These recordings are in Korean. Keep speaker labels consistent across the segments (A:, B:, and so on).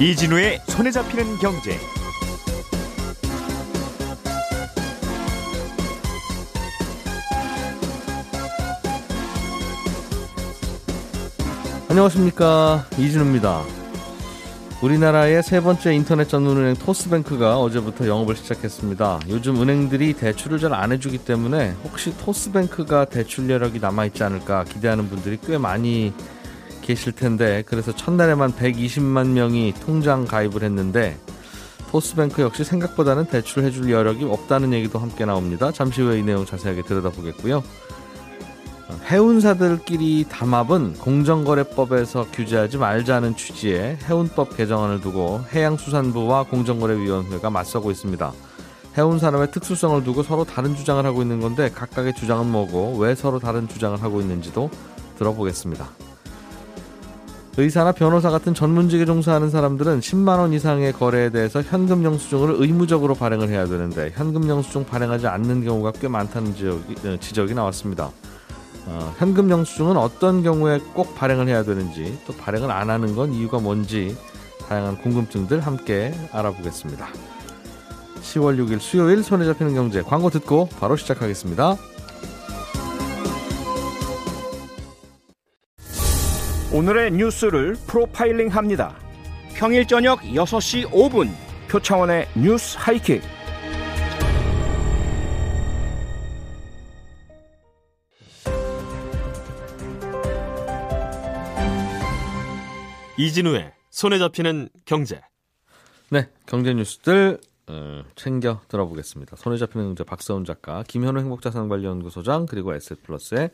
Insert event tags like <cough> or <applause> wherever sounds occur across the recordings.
A: 이진우의 손에 잡히는 경제.
B: 안녕하십니까 이진우입니다. 우리나라의 세 번째 인터넷 전문은행 토스뱅크가 어제부터 영업을 시작했습니다. 요즘 은행들이 대출을 잘 안 해주기 때문에 혹시 토스뱅크가 대출 여력이 남아있지 않을까 기대하는 분들이 꽤 많이 계실 텐데 그래서 첫날에만 120만 명이 통장 가입을 했는데 토스뱅크 역시 생각보다는 대출해줄 여력이 없다는 얘기도 함께 나옵니다. 잠시 후에 이 내용 자세하게 들여다보겠고요. 해운사들끼리 담합은 공정거래법에서 규제하지 말자는 취지의 해운법 개정안을 두고 해양수산부와 공정거래위원회가 맞서고 있습니다. 해운 사람의 특수성을 두고 서로 다른 주장을 하고 있는 건데 각각의 주장은 뭐고 왜 서로 다른 주장을 하고 있는지도 들어보겠습니다. 의사나 변호사 같은 전문직에 종사하는 사람들은 10만 원 이상의 거래에 대해서 현금 영수증을 의무적으로 발행을 해야 되는데 현금 영수증 발행하지 않는 경우가 꽤 많다는 지적이, 어, 지적이 나왔습니다. 어, 현금 영수증은 어떤 경우에 꼭 발행을 해야 되는지 또 발행을 안 하는 건 이유가 뭔지 다양한 궁금증들 함께 알아보겠습니다. 10월 6일 수요일 손에 잡히는 경제 광고 듣고 바로 시작하겠습니다. 오늘의 뉴스를 프로파일링 합니다. 평일 저녁 6시 5분 표창원의 뉴스 하이킥. 이진우의 손에 잡히는 경제. 네, 경제 뉴스들 어, 챙겨 들어보겠습니다. 손에 잡히는 경제 박서훈 작가, 김현우 행복자산관리연구소장 그리고 에셋플러스의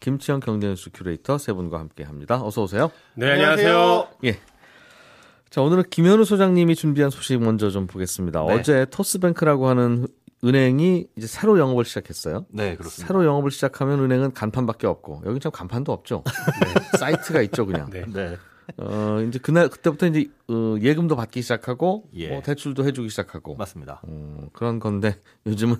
B: 김치영 경제뉴스 큐레이터 세 분과 함께합니다. 어서 오세요. 네, 안녕하세요. 예. 자, 오늘은 김현우 소장님이 준비한 소식 먼저 좀 보겠습니다. 네. 어제 토스뱅크라고 하는 은행이 이제 새로 영업을 시작했어요. 네, 그렇습니다. 새로 영업을 시작하면 은행은 간판밖에 없고 여기 참 간판도 없죠. <laughs> 네. 사이트가 있죠, 그냥. 네. 네. 어 이제 그날 그때부터 이제 어, 예금도 받기 시작하고 예. 뭐 대출도 해주기 시작하고 맞습니다. 음, 그런 건데 <laughs> 요즘은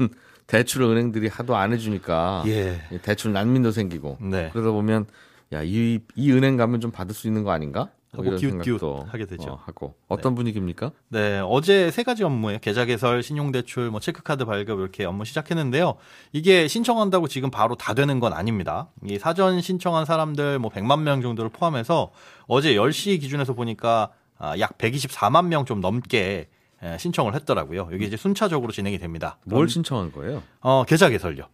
B: 대출을 은행들이 하도 안 해주니까 예. 대출 난민도 생기고 네. 그러다 보면 야이 이 은행 가면 좀 받을 수 있는 거 아닌가? 하고 뭐 뭐 기웃기웃 하게 되죠. 어, 하고 네. 어떤 네.
A: 분위기입니까? 네, 어제 세 가지 업무에 계좌 개설, 신용 대출, 뭐 체크카드 발급 이렇게 업무 시작했는데요. 이게 신청한다고 지금 바로 다 되는 건 아닙니다. 이 사전 신청한 사람들 뭐 100만 명 정도를 포함해서 어제 10시 기준에서 보니까 아, 약 124만 명 좀 넘게 예, 신청을 했더라고요. 여기 이제 순차적으로 진행이 됩니다. 뭘 신청한 거예요? 어, 계좌 개설요.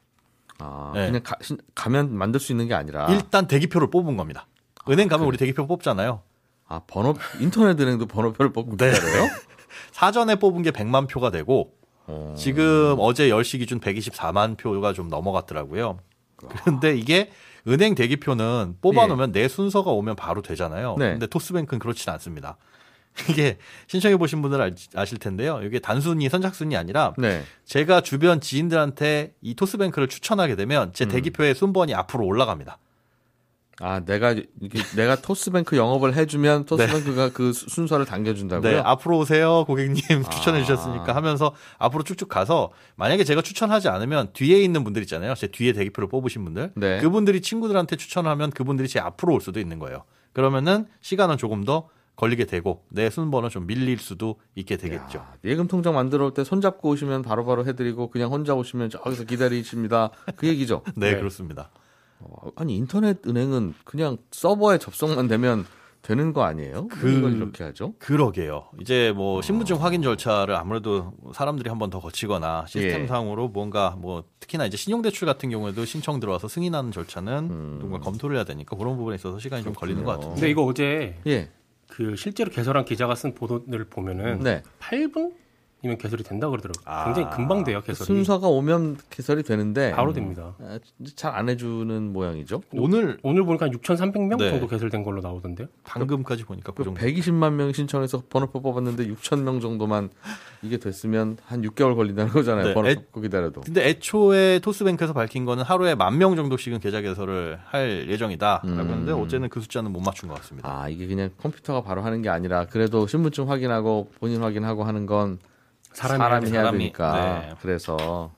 A: 아, 네. 그냥 가, 면 만들 수 있는 게 아니라 일단 대기표를 뽑은 겁니다. 은행 가면 그 우리 대기표 뽑잖아요. 아, 번호 인터넷 은행도 번호표를 뽑고 네. 기다려요? <laughs> 사전에 뽑은 게 100만 표가 되고 어... 지금 어제 10시 기준 124만 표가 좀 넘어갔더라고요. 그런데 이게 은행 대기표는 뽑아놓으면 예. 내 순서가 오면 바로 되잖아요. 네. 근데 토스뱅크는 그렇진 않습니다. <laughs> 이게 신청해 보신 분들 아실 텐데요. 이게 단순히 선착순이 아니라 네. 제가 주변 지인들한테 이 토스뱅크를 추천하게 되면 제 음. 대기표의 순번이 앞으로 올라갑니다. 아, 내가 이렇게 내가 토스뱅크 영업을 해주면 네. 토스뱅크가 네. 그 순서를 당겨준다고요? 네, 앞으로 오세요, 고객님 아. 추천해 주셨으니까 하면서 앞으로 쭉쭉 가서 만약에 제가 추천하지 않으면 뒤에 있는 분들 있잖아요, 제 뒤에 대기표를 뽑으신 분들, 네. 그분들이 친구들한테 추천하면 그분들이 제 앞으로 올 수도 있는 거예요. 그러면은 시간은 조금 더 걸리게 되고 내 순번은 좀 밀릴 수도 있게 되겠죠. 야, 예금 통장 만들어 올때 손잡고 오시면 바로바로 바로 해드리고 그냥 혼자 오시면
B: 저기서 기다리십니다. 그 얘기죠. <laughs> 네, 네. 그렇습니다. 어, 아니 인터넷 은행은
A: 그냥 서버에 접속만 되면 되는 거 아니에요? 그, 걸 이렇게 하죠? 그러게요. 이제 뭐 어. 신분증 확인 절차를 아무래도 사람들이 한 번 더 거치거나 시스템상으로 예. 뭔가 뭐 특히나 이제 신용대출 같은 경우에도 신청 들어와서 승인하는 절차는 뭔 음. 누군가 검토를 해야 되니까 그런 부분에 있어서 시간이 그렇군요. 좀 걸리는 것 같은데. 근데 이거
C: 어제
B: 예.
A: 그 실제로 개설한 기자가 쓴 보도를
B: 보면은 네. 8분 이면 개설이 된다 그러더라고요. 아. 굉장히 금방 돼요 개설이. 순서가 오면 개설이 되는데 바로 됩니다. 음, 아, 잘안 해주는 모양이죠. 오늘 오늘 보니까 6,300명 네. 정도 개설된 걸로 나오던데요. 방금까지 보니까 그, 그 정도. 120만 명 신청해서 번호표 뽑았는데
A: 6,000명 정도만 이게 됐으면 한 6개월 걸린다는 거잖아요. 네. 번호표 애, 기다려도. 근데 애초에 토스뱅크에서 밝힌 거는 하루에 만 명 정도씩은 계좌 개설을 할 예정이다라고 음. 데어쨌든그 숫자는 못 맞춘 것 같습니다. 아 이게 그냥 컴퓨터가 바로 하는 게 아니라 그래도 신분증 확인하고
B: 본인 확인하고 하는 건 사람이, 사람이 해야 사람이, 되니까. 네. 아, 그래서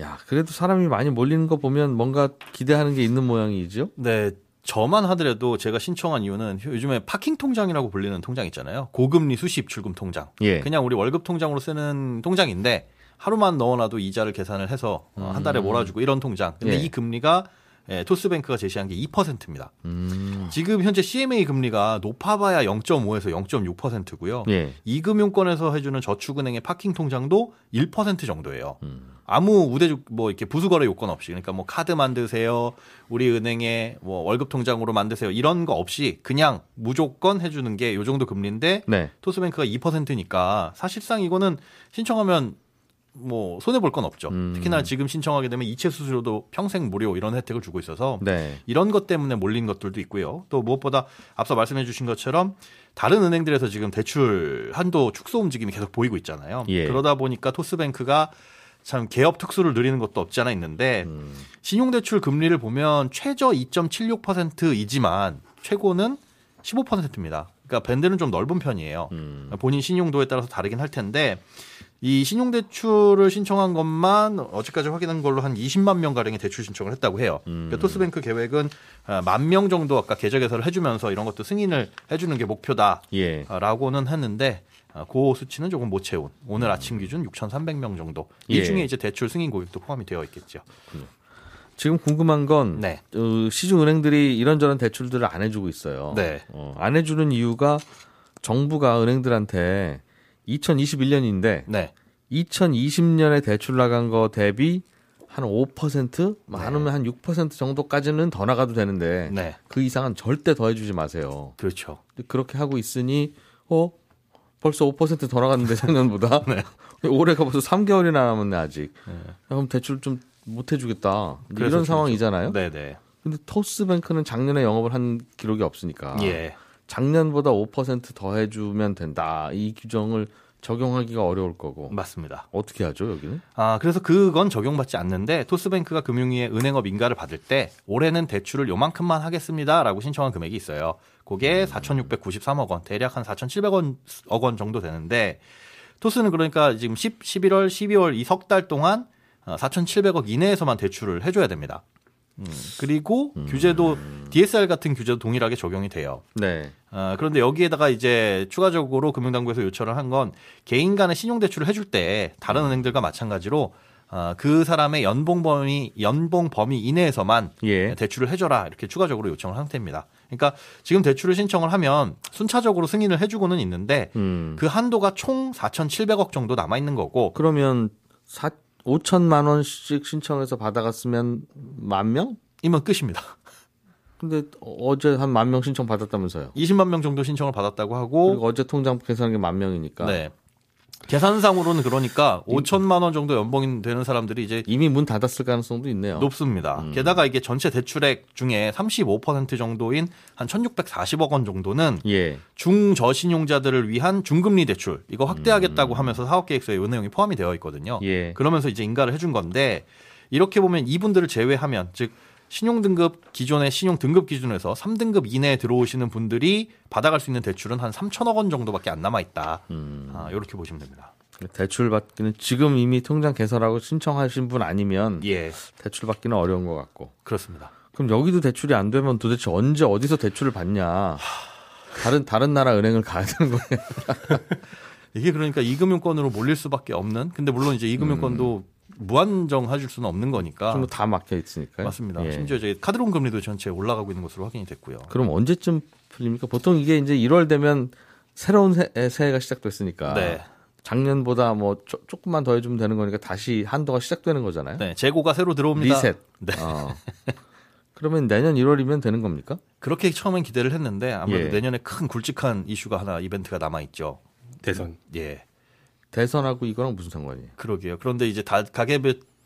A: 야, 그래도 사람이 많이 몰리는 거 보면 뭔가 기대하는 게 있는 모양이죠? 네. 저만 하더라도 제가 신청한 이유는 요즘에 파킹 통장이라고 불리는 통장 있잖아요. 고금리 수십 출금 통장. 예. 그냥 우리 월급 통장으로 쓰는 통장인데 하루만 넣어놔도 이자를 계산을 해서 음. 한 달에 음. 몰아주고 이런 통장. 근데 예. 이 금리가 예, 토스뱅크가 제시한 게 2%입니다. 음. 지금 현재 CMA 금리가 높아봐야 0.5에서 0.6%고요. 예. 이금융권에서 해주는 저축은행의 파킹 통장도 1% 정도예요. 음. 아무 우대 적뭐 이렇게 부수거래 요건 없이 그러니까 뭐 카드 만드세요, 우리 은행에 뭐 월급 통장으로 만드세요 이런 거 없이 그냥 무조건 해주는 게 요 정도 금리인데 네. 토스뱅크가 2%니까 사실상 이거는 신청하면 뭐 손해 볼 건 없죠. 음. 특히나 지금 신청하게 되면 이체 수수료도 평생 무료 이런 혜택을 주고 있어서 네. 이런 것 때문에 몰린 것들도 있고요. 또 무엇보다 앞서 말씀해 주신 것처럼 다른 은행들에서 지금 대출 한도 축소 움직임이 계속 보이고 있잖아요. 예. 그러다 보니까 토스뱅크가 참 개업 특수를 누리는 것도 없지 않아 있는데 음. 신용대출 금리를 보면 최저 2.76%이지만 최고는 15%입니다. 그러니까 밴드는 좀 넓은 편이에요. 음. 본인 신용도에 따라서 다르긴 할 텐데 이 신용대출을 신청한 것만 어제까지 확인한 걸로 한 20만 명 가량이 대출 신청을 했다고 해요. 음. 그러니까 토스뱅크 계획은 아, 만명 정도 아까 계좌 개설을 해주면서 이런 것도 승인을 해주는 게 목표다라고는 예. 했는데 그 수치는 조금 못 채운 오늘 음. 아침 기준 6,300명 정도 이 예. 중에 이제 대출 승인 고객도 포함이 되어 있겠죠. 그렇군요. 지금 궁금한 건 네. 어, 시중 은행들이
B: 이런저런 대출들을 안 해주고 있어요. 네. 어, 안 해주는 이유가 정부가 은행들한테 2021년인데 네. 2020년에 대출 나간 거 대비 한 5%, 많으면 뭐 네. 한6% 정도까지는 더 나가도 되는데 네. 그 이상은 절대 더해 주지 마세요. 그렇죠. 그렇게 하고 있으니 어 벌써 5%더 나갔는데 작년보다 <laughs> 네. <laughs> 올해가 벌써 3개월이나 남았네 아직. 네. 그럼 대출 좀 못 해주겠다 이런 상황이잖아요. 네네. 네. 근데 토스뱅크는 작년에 영업을 한 기록이 없으니까 예. 작년보다 5%더 해주면 된다.
A: 이 규정을 적용하기가 어려울 거고. 맞습니다. 어떻게 하죠, 여기는? 아, 그래서 그건 적용받지 않는데 토스뱅크가 금융위에 은행업 인가를 받을 때 올해는 대출을 요만큼만 하겠습니다라고 신청한 금액이 있어요. 그게 음. 4,693억 원, 대략 한 4,700억 원 정도 되는데 토스는 그러니까 지금 10, 11월, 12월 이 석 달 동안 4,700억 어, 이내에서만 대출을 해줘야 됩니다. 그리고 음. 규제도 DSR 같은 규제도 동일하게 적용이 돼요. 네. 어, 그런데 여기에다가 이제 추가적으로 금융당국에서 요청을 한 건 개인 간의 신용대출을 해줄 때 다른 음. 은행들과 마찬가지로 어, 그 사람의 연봉 범위 연봉 범위 이내에서만 예. 대출을 해줘라 이렇게 추가적으로 요청을 한 상태입니다. 그러니까 지금 대출을 신청을 하면 순차적으로 승인을 해주고는 있는데 음. 그 한도가 총 4,700억 정도 남아 있는 거고 그러면 4 5천만 원씩 신청해서 받아갔으면 만 명? 이만 끝입니다. 근데 어제 한 만 명 신청 받았다면서요? 20만 명 정도 신청을 받았다고 하고 어제 통장 계산한 게 만 명이니까. 네. 계산상으로는 그러니까 5천만 음. 원 정도 연봉이 되는 사람들이 이제 이미 문 닫았을 가능성도 있네요. 높습니다. 음. 게다가 이게 전체 대출액 중에 35% 정도인 한 1,640억 원 정도는 예. 중저신용자들을 위한 중금리 대출 이거 확대하겠다고 음. 하면서 사업계획서에 이 내용이 포함이 되어 있거든요. 예. 그러면서 이제 인가를 해준 건데 이렇게 보면 이분들을 제외하면 즉 신용등급 기존의 신용등급 기준에서 3등급 이내에 들어오시는 분들이 받아갈 수 있는 대출은 한 3천억 원 정도밖에 안 남아 있다. 음. 아, 이렇게 보시면 됩니다.
B: 대출 받기는 지금 이미 통장 개설하고 신청하신 분 아니면 예. 대출 받기는 어려운 것 같고 그렇습니다. 그럼 여기도 대출이 안 되면 도대체 언제 어디서 대출을 받냐? 다른 다른 나라 은행을 가야 되는 거예요.
A: <laughs> 이게 그러니까 이금융권으로 몰릴 수밖에 없는. 근데 물론 이제 이금융권도 음. 무한정 하실 수는 없는 거니까. 지금 다 막혀 있으니까 맞습니다. 예. 심지어 저희 카드론 금리도 전체 올라가고 있는 것으로 확인이 됐고요. 그럼
B: 언제쯤 풀립니까? 보통 이게 이제 1월 되면 새로운 새, 해가 시작됐으니까. 네. 작년보다 뭐 조, 조금만 더 해주면 되는 거니까 다시 한도가 시작되는 거잖아요. 네, 재고가 새로 들어옵니다. 리셋.
A: <laughs> 네. 어. 그러면
B: 내년 1월이면 되는
A: 겁니까? 그렇게 처음엔 기대를 했는데 아무래도 예. 내년에 큰 굵직한 이슈가 하나 이벤트가 남아 있죠. 대선. 예. 대선하고 이거랑 무슨 상관이에요? 그러게요. 그런데 이제 다 가계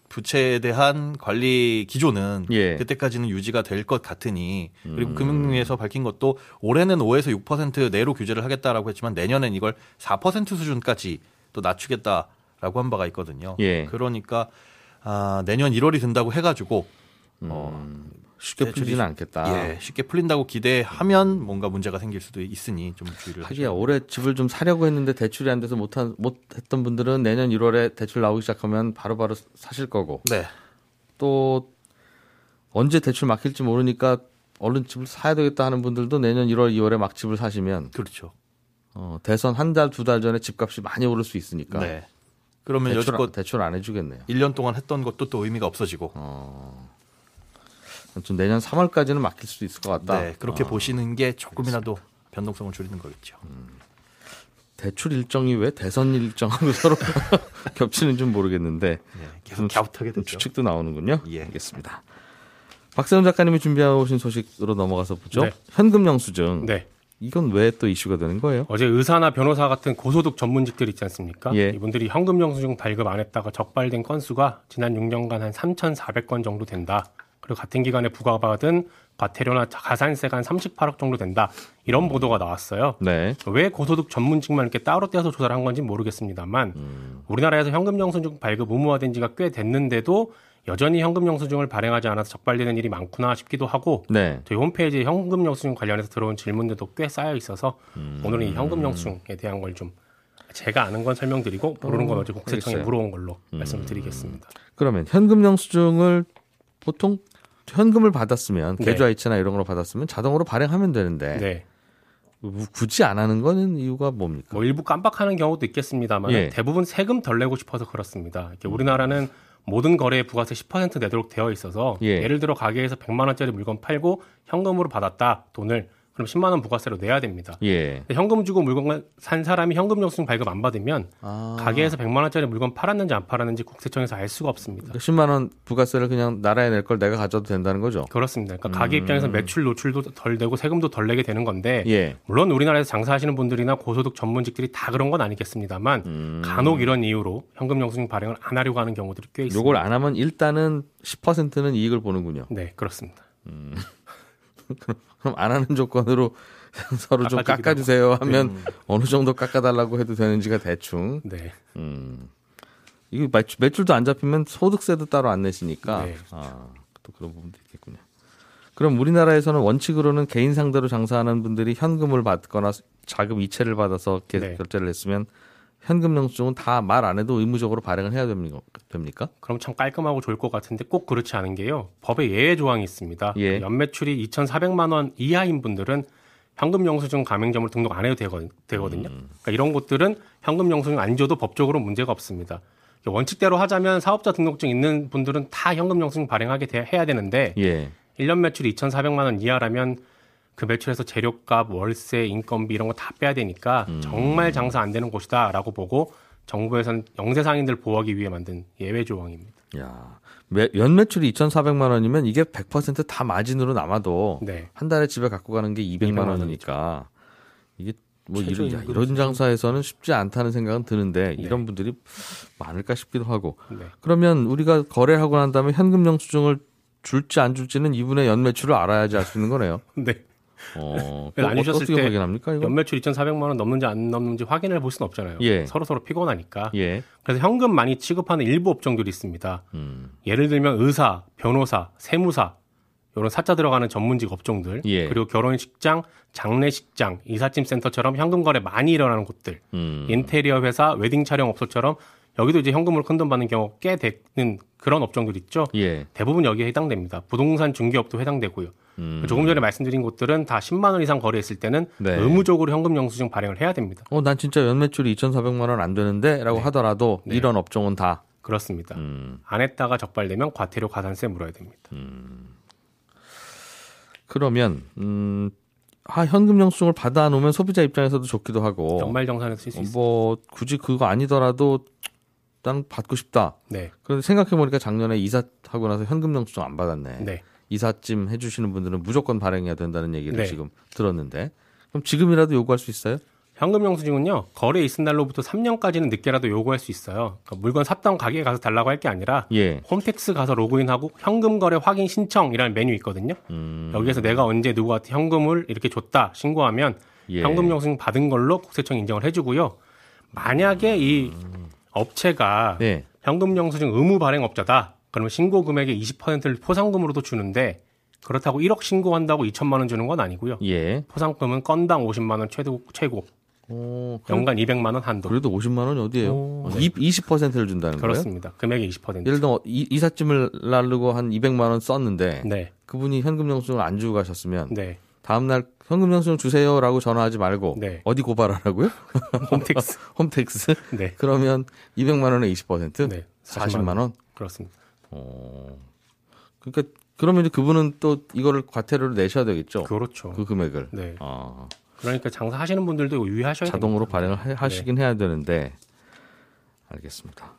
A: 부채에 대한 관리 기조는 예. 그때까지는 유지가 될 것 같으니 그리고 음. 금융위에서 밝힌 것도 올해는 5에서 6% 내로 규제를 하겠다라고 했지만 내년엔 이걸 4% 수준까지 또 낮추겠다라고 한 바가 있거든요. 예. 그러니까 아, 내년 1월이 된다고 해가지고 어, 음. 어, 쉽게 네, 풀리지 않겠다. 예, 쉽게 풀린다고 기대하면 뭔가 문제가 생길 수도 있으니 좀 주의를. 하기야
B: 올해 집을 좀 사려고 했는데 대출이 안 돼서 못 한 못했던 분들은 내년 1월에 대출 나오기 시작하면 바로바로 바로 사실 거고. 네. 또 언제 대출 막힐지 모르니까 얼른 집을 사야 되겠다 하는 분들도 내년 1월, 2월에 막 집을 사시면 그렇죠. 어, 대선 한 달, 두 달 전에 집값이 많이 오를 수 있으니까. 네. 그러면 대출, 여지껏 대출 안 해주겠네요.
A: 1년 동안 했던 것도 또 의미가 없어지고. 어... 좀 내년 3월까지는 막힐 수도 있을 것 같다. 네, 그렇게 아, 보시는 게 조금이라도 그렇습니다. 변동성을 줄이는 거겠죠. 음,
B: 대출 일정이 왜 대선 일정하고 <laughs> 서로 <laughs> 겹치는지 모르겠는데 네, 계속 갸웃하게 되죠. 추측도 나오는군요. 예. 알겠습니다. 박세훈 작가님이 준비하신 소식으로 넘어가서 보죠. 네. 현금 영수증. 네. 이건 왜 또 이슈가 되는 거예요? 어제 의사나 변호사
C: 같은 고소득 전문직들 있지 않습니까? 예. 이분들이 현금 영수증 발급 안 했다가 적발된 건수가 지난 6년간 한 3,400건 정도 된다. 그리고 같은 기간에 부과받은 과태료나 가산세가 한 38억 정도 된다. 이런 보도가 나왔어요. 네. 왜 고소득 전문직만 이렇게 따로 떼어서 조사를 한 건지 모르겠습니다만 음. 우리나라에서 현금영수증 발급 의무화된 지가 꽤 됐는데도 여전히 현금영수증을 발행하지 않아서 적발되는 일이 많구나 싶기도 하고 네. 저희 홈페이지에 현금영수증 관련해서 들어온 질문들도 꽤 쌓여 있어서 음. 오늘은 이 현금영수증에 대한 걸 좀 제가 아는 건 설명드리고 모르는 건 어제 국세청에 물어온 걸로 음. 말씀을 드리겠습니다.
B: 그러면 현금 영수증을 보통 현금을 받았으면 네. 계좌이체나 이런 걸로 받았으면 자동으로 발행하면 되는데 네. 뭐 굳이 안 하는 거는 이유가 뭡니까? 뭐 일부
C: 깜빡하는 경우도 있겠습니다만 예. 대부분 세금 덜 내고 싶어서 그렇습니다. 음. 우리나라는 모든 거래에 부가세 10% 내도록 되어 있어서 예. 를 들어 가게에서 100만 원짜리 물건 팔고 현금으로 받았다 돈을 그럼 10만 원 부가세로 내야 됩니다. 예. 현금 주고 물건을 산 사람이 현금 영수증 발급 안 받으면 아. 가게에서 100만 원짜리 물건 팔았는지 안 팔았는지 국세청에서 알 수가 없습니다. 그러니까 10만 원 부가세를 그냥 나라에 낼 걸 내가 가져도 된다는 거죠. 그렇습니다. 그러니까 음. 가게 입장에서 매출 노출도 덜 되고 세금도 덜 내게 되는 건데 예. 물론 우리나라에서 장사하시는 분들이나 고소득 전문직들이 다 그런 건 아니겠습니다만 음. 간혹 이런 이유로 현금 영수증 발행을 안 하려고 하는 경우들이 꽤 있습니다. 이걸 안
B: 하면 일단은 10%는 이익을 보는군요. 네, 그렇습니다. 음. <laughs> 그럼 안 하는 조건으로 <laughs> 서로 좀 깎아주세요 하면 음. 어느 정도 깎아달라고 해도 되는지가 대충. 네. 음. 이거 매출도 안 잡히면 소득세도 따로 안 내시니까. 네, 아, 또 그런 부분도 있겠군요. 그럼 우리나라에서는 원칙으로는 개인 상대로 장사하는 분들이 현금을 받거나 자금 이체를 받아서 네. 결제를 했으면 현금 영수증은 다 말 안 해도 의무적으로 발행을 해야 됩니까? 그럼 참
C: 깔끔하고 좋을 것 같은데 꼭 그렇지 않은 게요. 법에 예외 조항이 있습니다. 예. 연매출이 2,400만 원 이하인 분들은 현금 영수증 가맹점을 등록 안 해도 되거든요. 음. 그러니까 이런 곳들은 현금 영수증 안 줘도 법적으로 문제가 없습니다. 원칙대로 하자면 사업자 등록증 있는 분들은 다 현금 영수증 발행하게 돼, 해야 되는데 예. 1년 매출이 2,400만 원 이하라면 그 매출에서 재료값, 월세, 인건비 이런 거 다 빼야 되니까 음. 정말 장사 안 되는 곳이다라고 보고 정부에서는 영세 상인들 보호하기 위해 만든 예외 조항입니다.
B: 야, 매, 연 매출이 2,400만 원이면 이게 100%다 마진으로 남아도 네. 한 달에 집에 갖고 가는 게 200만, 200만 원이니까 이게 뭐 이런, 야, 이런 장사에서는 쉽지 않다는 생각은 드는데 네. 이런 분들이 많을까 싶기도 하고 네. 그러면 우리가 거래하고 난 다음에 현금 영수증을 줄지 안 줄지는 이분의 연 매출을 알아야지 알 수 있는 거네요. <laughs> 네. 어, 나뉘셨을 네. 때 확인합니까, 이거?
C: 연매출 2,400만 원 넘는지 안 넘는지 확인해 볼 수는 없잖아요. 예. 서로 서로 피곤하니까. 예. 그래서 현금 많이 취급하는 일부 업종들이 있습니다. 음. 예를 들면 의사, 변호사, 세무사 이런 사자 들어가는 전문직 업종들 예. 그리고 결혼식장, 장례식장, 이삿짐센터처럼 현금 거래 많이 일어나는 곳들, 음. 인테리어 회사, 웨딩 촬영 업소처럼 여기도 이제 현금으로 큰 돈 받는 경우 꽤 되는 그런 업종들 있죠. 예. 대부분 여기에 해당됩니다. 부동산 중개업도 해당되고요. 음. 조금 전에 말씀드린 곳들은 다 10만 원 이상 거래했을 때는 네. 의무적으로 현금 영수증 발행을 해야 됩니다.
B: 어, 난 진짜 연 매출이 2,400만 원 안 되는데라고 네. 하더라도 네. 이런 업종은 다 그렇습니다. 음. 안 했다가 적발되면 과태료 가산세 물어야 됩니다. 음. 그러면 음, 아, 현금 영수증을 받아 놓으면 소비자 입장에서도 좋기도 하고 연말 정산에 쓸수 있어뭐 굳이 그거 아니더라도 난 받고 싶다. 네. 그런데 생각해 보니까 작년에 이사하고 나서 현금 영수증 안 받았네. 네. 이삿짐 해주시는 분들은 무조건 발행해야 된다는 얘기를 네. 지금 들었는데 그럼 지금이라도 요구할 수 있어요? 현금 영수증은요 거래
C: 있은 날로부터 3년까지는 늦게라도 요구할 수 있어요. 그러니까 물건 샀던 가게에 가서 달라고 할 게 아니라 예. 홈택스 가서 로그인하고 현금 거래 확인 신청이라는 메뉴 있거든요. 음. 여기에서 내가 언제 누구한테 현금을 이렇게 줬다 신고하면 예. 현금 영수증 받은 걸로 국세청 인정을 해주고요. 만약에 이 업체가 네. 현금 영수증 의무 발행 업자다 그러면 신고 금액의 20%를 포상금으로도 주는데 그렇다고 1억 신고한다고 2천만 원 주는 건 아니고요. 예. 포상금은 건당 50만 원 최고 최고.
B: 오, 어, 연간 200만 원 한도. 그래도 50만 원이 어디예요? 오, 네. 20%를 준다는 그렇습니다. 거예요? 그렇습니다. 금액의 20%. 예를 들어 뭐 이, 이삿짐을 날르고 한 200만 원 썼는데 네. 그분이 현금 영수증을 안 주고 가셨으면 네. 다음 날 현금 영수증 주세요라고 전화하지 말고 네. 어디 고발하라고요? <laughs> 홈택스. <laughs> 홈택스. 네. 그러면 200만 원에 20%? 네. 40만, 40만 원. 그렇습니다. 어. 그러니까 그러면 이제 그분은 또 이거를 과태료를 내셔야 되겠죠. 그렇죠. 그 금액을. 네. 아. 그러니까 장사하시는 분들도 유의하셔야 자동으로 됩니다. 발행을 하, 시긴 네. 해야 되는데 알겠습니다.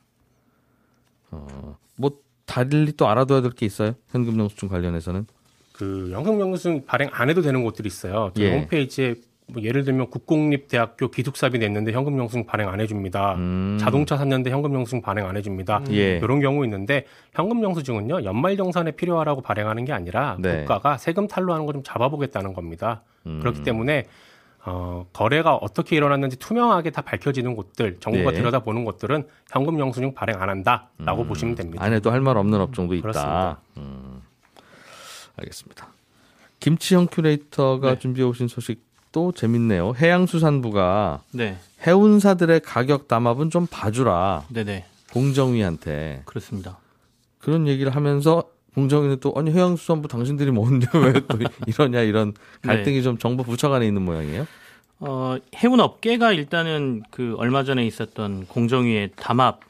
B: 어, 뭐 달리 또 알아둬야 될 게 있어요? 현금 영수증 관련해서는? 그 연금 영수증 발행 안
C: 해도 되는 곳들이 있어요. 예. 홈페이지에 뭐 예를 들면 국공립대학교 기숙사비 냈는데 현금 영수증 발행 안 해줍니다.
B: 음. 자동차
C: 샀는데 현금 영수증 발행 안 해줍니다. 음. 이런 예. 경우 있는데 현금 영수증은요 연말정산에 필요하라고 발행하는 게 아니라 네. 국가가 세금 탈루하는 걸좀 잡아보겠다는 겁니다. 음. 그렇기 때문에 어, 거래가 어떻게 일어났는지 투명하게 다 밝혀지는 곳들, 정부가 네. 들여다보는 곳들은 현금 영수증 발행 안 한다라고 음. 보시면 됩니다. 안
B: 해도 할 말 없는 업종도 있다. 그렇습니다. 음. 알겠습니다. 김치형 큐레이터가 네. 준비해 오신 소식 또 재밌네요. 해양수산부가 네. 해운사들의 가격 담합은 좀 봐주라. 네네. 봉정이한테 그렇습니다. 그런 얘기를 하면서 봉정이는 또 아니 해양수산부 당신들이 뭔데 왜 또 <laughs> 이러냐 이런 네. 갈등이 네. 좀 정부 부처간에 있는 모양이에요. 어, 해운 업계가 일단은 그
D: 얼마 전에 있었던 공정위의 담합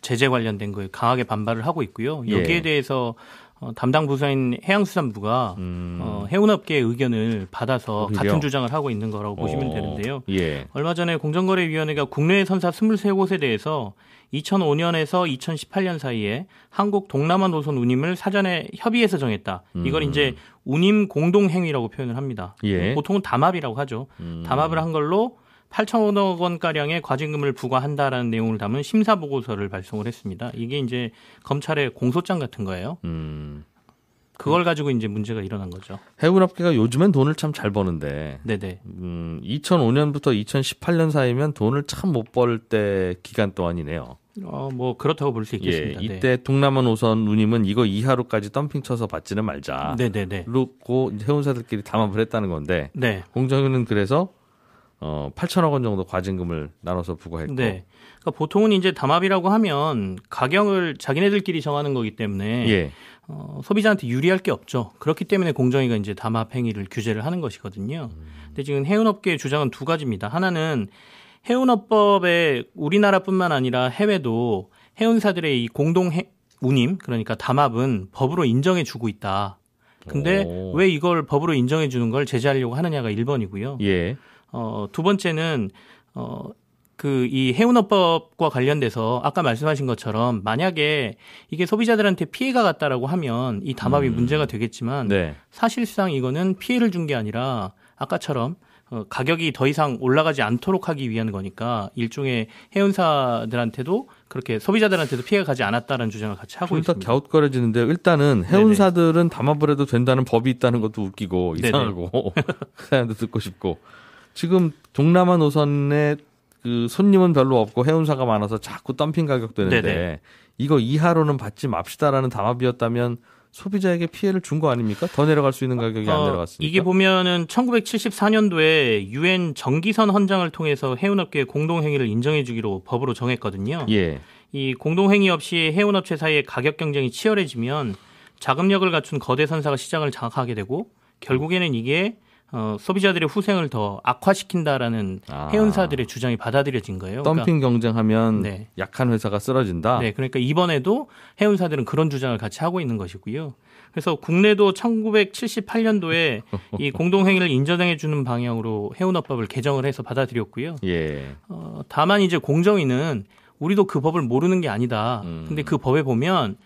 D: 제재 관련된 거에 강하게 반발을 하고 있고요. 예. 여기에 예. 대해서 어, 담당 부서인 해양수산부가 음. 어, 해운업계의 의견을 받아서 의견. 같은 주장을 하고 있는 거라고 보시면 어. 되는데요. 예. 얼마 전에 공정거래위원회가 국내 선사 23곳에 대해서 2005년에서 2018년 사이에 한국 동남아 노선 운임을 사전에 협의해서 정했다. 이걸 음. 이제 운임 공동 행위라고 표현을 합니다. 예. 보통은 담합이라고 하죠. 음. 담합을 한 걸로 8천억 원가량의 과징금을 부과한다라는 내용을 담은 심사 보고서를 발송을 했습니다. 이게 이제 검찰의 공소장 같은 거예요. 음. 그걸 가지고 이제 문제가 일어난 거죠.
B: 해운업계가 요즘엔 돈을 참 잘 버는데. 네네. 음, 2005년부터 2018년 사이면 돈을 참 못 벌 때 기간 동안이네요. 어, 뭐 그렇다고 볼 수 있겠습니다. 예, 네. 이때 네. 동남아 우선누님은 이거 이하로까지 덤핑 쳐서 받지는 말자. 네네네. 그고 해운사들끼리 담합을 했다는 건데. 네. 공정위는 그래서 어 8천억 원 정도 과징금을 나눠서 부과했고.
D: 네. 그러니까 보통은 이제 담합이라고 하면 가격을 자기네들끼리 정하는 거기 때문에 예. 어, 소비자한테 유리할 게 없죠. 그렇기 때문에 공정위가 이제 담합 행위를 규제를 하는 것이거든요. 음. 근데 지금 해운업계의 주장은 두 가지입니다. 하나는 해운업법에 우리나라뿐만 아니라 해외도 해운사들의 이 공동 해, 운임 그러니까 담합은 법으로 인정해 주고 있다. 근데 오. 왜 이걸 법으로 인정해 주는 걸 제재하려고 하느냐가 1번이고요. 예. 어, 두 번째는 어, 그이 해운업법과 관련돼서 아까 말씀하신 것처럼 만약에 이게 소비자들한테 피해가 갔다라고 하면 이 담합이 음. 문제가 되겠지만 네. 사실상 이거는 피해를 준 게 아니라 아까처럼 어, 가격이 더 이상 올라가지 않도록 하기 위한 거니까 일종의 해운사들한테도 그렇게 소비자들한테도 피해가 가지 않았다는 주장을 같이 하고 있습니다. 둘다
B: 갸웃거려지는데 일단은 해운사들은 담합을 해도 된다는 법이 있다는 것도 웃기고 이상하고 <laughs> 그 사람도 듣고 싶고 지금 동남아 노선에 그 손님은 별로 없고 해운사가 많아서 자꾸 덤핑 가격 되는데 네네. 이거 이하로는 받지 맙시다라는 담합이었다면 소비자에게 피해를 준 거 아닙니까? 더 내려갈 수 있는 가격이 어, 안 내려갔습니다. 이게
D: 보면은 1974년도에 유엔 정기선 헌장을 통해서 해운업계의 공동행위를 인정해주기로 법으로 정했거든요. 예. 이 공동행위 없이 해운업체 사이의 가격 경쟁이 치열해지면 자금력을 갖춘 거대 선사가 시장을 장악하게 되고 결국에는 이게 어, 소비자들의 후생을 더 악화시킨다라는 아. 해운사들의 주장이 받아들여진 거예요. 그러니까 덤핑 그러니까, 경쟁하면 네. 약한 회사가 쓰러진다. 네, 그러니까 이번에도 해운사들은 그런 주장을 같이 하고 있는 것이고요. 그래서 국내도 1978년도에 <laughs> 이 공동행위를 인정해 주는 방향으로 해운업법을 개정을 해서 받아들였고요. 예. 어, 다만 이제 공정위는 우리도 그 법을 모르는 게 아니다. 음. 근데 그 법에 보면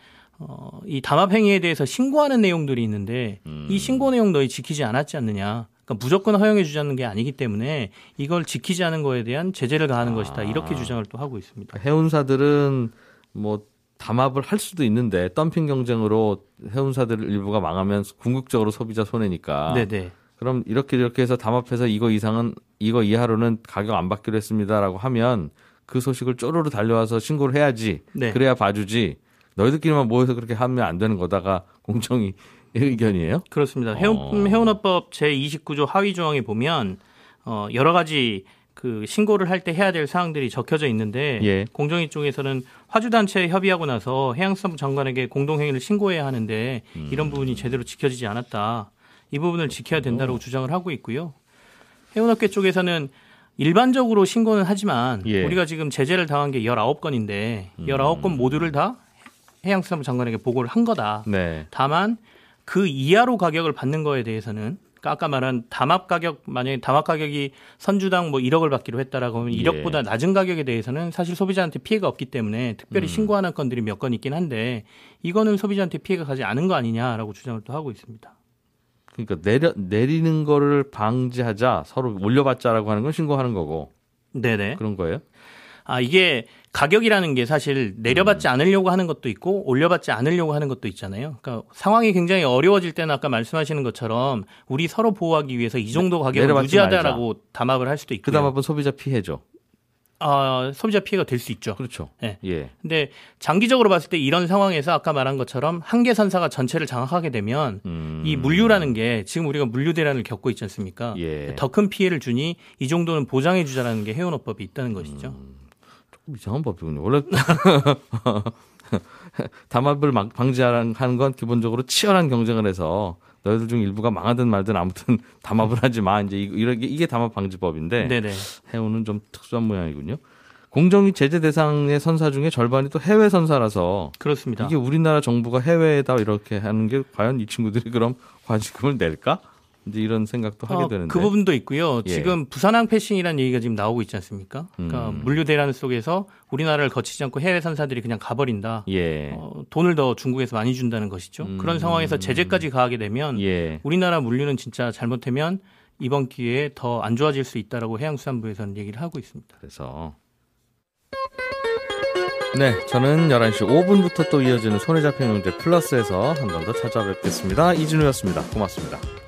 D: 어, 이 담합행위에 대해서 신고하는 내용들이 있는데 음. 이 신고 내용 너희 지키지 않았지 않느냐. 그러니까 무조건 허용해 주자는 게 아니기 때문에 이걸 지키지 않은 거에 대한 제재를 가하는 아. 것이다. 이렇게 주장을 또 하고 있습니다.
B: 그러니까 해운사들은 뭐 담합을 할 수도 있는데 덤핑 경쟁으로 해운사들 일부가 망하면 궁극적으로 소비자 손해니까. 네네. 그럼 이렇게 이렇게 해서 담합해서 이거 이상은 이거 이하로는 가격 안 받기로 했습니다라고 하면 그 소식을 쪼르르 달려와서 신고를 해야지. 네. 그래야 봐주지. 너희들끼리만 모여서 그렇게 하면 안 되는 거다가 공정이 의견이에요? 그렇습니다. 어. 해운, 어. 해운업법
D: 제29조 하위 조항에 보면 어, 여러 가지 그 신고를 할 때 해야 될 사항들이 적혀져 있는데 예. 공정위 쪽에서는 화주 단체에 협의하고 나서 해양수산부 장관에게 공동행위를 신고해야 하는데 음. 이런 부분이 제대로 지켜지지 않았다. 이 부분을 지켜야 된다라고 어. 주장을 하고 있고요. 해운업계 쪽에서는 일반적으로 신고는 하지만 예. 우리가 지금 제재를 당한 게 19건인데 19건 음. 모두를 다 해양수산부 장관에게 보고를 한 거다. 네. 다만 그 이하로 가격을 받는 거에 대해서는 그러니까 아까 말한 담합 가격 만약에 담합 가격이 선주당 뭐 1억을 받기로 했다라고 하면 1억보다 예. 낮은 가격에 대해서는 사실 소비자한테 피해가 없기 때문에 특별히 음. 신고하는 건들이 몇 건 있긴 한데 이거는 소비자한테 피해가 가지 않은 거 아니냐라고 주장을 또 하고 있습니다.
B: 그러니까 내려 내리는 거를 방지하자 서로 올려봤자라고 하는 건 신고하는 거고. 네네. 그런 거예요?
D: 아 이게 가격이라는 게 사실 내려받지 음. 않으려고 하는 것도 있고 올려받지 않으려고 하는 것도 있잖아요. 그러니까 상황이 굉장히 어려워질 때는 아까 말씀하시는 것처럼 우리 서로 보호하기
B: 위해서 이 정도 네, 가격을 유지하다라고 말자. 담합을 할 수도 있고 그 담합은 소비자 피해죠.
D: 아, 소비자 피해가 될 수 있죠. 그렇죠. 예. 예. 근데 장기적으로 봤을 때 이런 상황에서 아까 말한 것처럼 한 개 선사가 전체를 장악하게 되면 음... 이 물류라는 게 지금 우리가 물류 대란을 겪고 있지 않습니까? 예. 더큰 피해를 주니 이 정도는 보장해 주자라는 게 해운업법이 있다는 것이죠.
B: 음... 이상한 법이군요. 원래 <laughs> 담합을 막 방지하는 건 기본적으로 치열한 경쟁을 해서 너희들 중 일부가 망하든 말든 아무튼 <laughs> 담합을 하지 마. 이제 이게 렇 이게 담합 방지법인데 네네. 해운은 좀 특수한 모양이군요. 공정위 제재 대상의 선사 중에 절반이 또 해외 선사라서 그렇습니다. 이게 우리나라 정부가 해외에다 이렇게 하는 게 과연 이 친구들이 그럼 관심금을 낼까? 이제 이런 생각도 하게 어, 되는데 그 부분도 있고요. 예. 지금
D: 부산항 패싱이라는 얘기가 지금 나오고 있지 않습니까? 그러니까 음. 물류 대란 속에서 우리나라를 거치지 않고 해외 선사들이 그냥 가버린다. 예. 어, 돈을 더 중국에서 많이 준다는 것이죠. 음. 그런 상황에서 제재까지 가하게 되면 예. 우리나라 물류는 진짜 잘못되면 이번 기회에 더 안 좋아질 수 있다라고 해양수산부에서는 얘기를 하고 있습니다. 그래서
B: 네, 저는 11시 5분부터 또 이어지는 손에 잡히는 문제 플러스에서 한 번 더 찾아뵙겠습니다. 이진우였습니다. 고맙습니다.